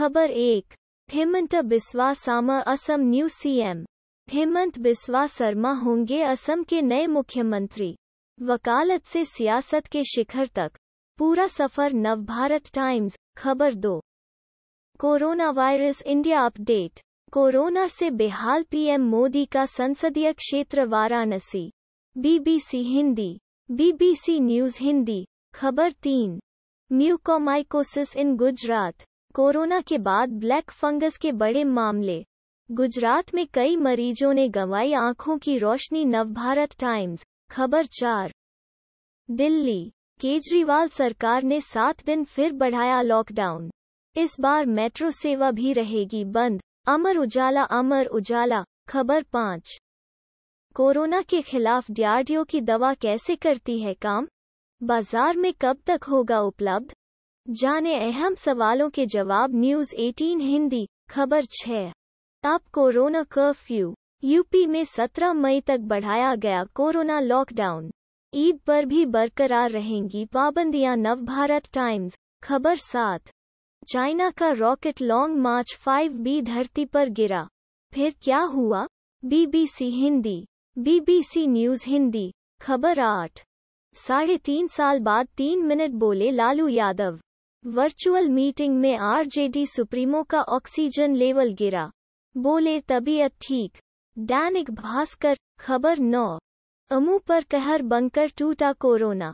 खबर एक Himanta Biswa Sarma Assam new CM Himanta Biswa Sarma होंगे असम के नए मुख्यमंत्री वकालत से सियासत के शिखर तक पूरा सफर नवभारत टाइम्स खबर दो corona virus India update corona से बेहाल पीएम मोदी का संसदीय क्षेत्र Varanasi BBC Hindi BBC news Hindi खबर तीन म्यूकोमाइकोसिस इन गुजरात कोरोना के बाद ब्लैक फंगस के बड़े मामले गुजरात में कई मरीजों ने गंवाई आंखों की रोशनी नवभारत टाइम्स खबर चार दिल्ली केजरीवाल सरकार ने सात दिन फिर बढ़ाया लॉकडाउन इस बार मेट्रो सेवा भी रहेगी बंद अमर उजाला अमर उजाला खबर पाँच कोरोना के खिलाफ डीआरडीओ की दवा कैसे करती है काम बाजार में कब तक होगा उपलब्ध जाने अहम सवालों के जवाब न्यूज 18 हिंदी खबर 6 अब कोरोना कर्फ्यू यूपी में 17 मई तक बढ़ाया गया कोरोना लॉकडाउन ईद पर भी बरकरार रहेंगी पाबंदियां नवभारत टाइम्स खबर 7 चाइना का रॉकेट लॉन्ग मार्च 5 बी धरती पर गिरा फिर क्या हुआ BBC Hindi BBC news Hindi खबर 8 साढ़े तीन साल बाद तीन मिनट बोले लालू यादव वर्चुअल मीटिंग में आरजेडी सुप्रीमो का ऑक्सीजन लेवल गिरा बोले तबीयत ठीक दैनिक भास्कर खबर नौ अमू पर कहर बंकर टूटा कोरोना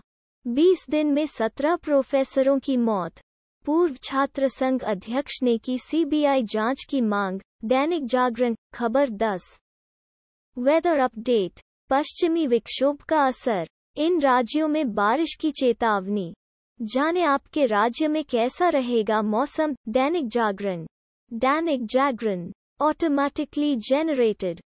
20 दिन में 17 प्रोफेसरों की मौत पूर्व छात्र संघ अध्यक्ष ने की सीबीआई जांच की मांग दैनिक जागरण खबर 10 वेदर अपडेट पश्चिमी विक्षोभ का असर इन राज्यों में बारिश की चेतावनी जाने आपके राज्य में कैसा रहेगा मौसम दैनिक जागरण दैनिक जागरण ऑटोमेटिकली जेनरेटेड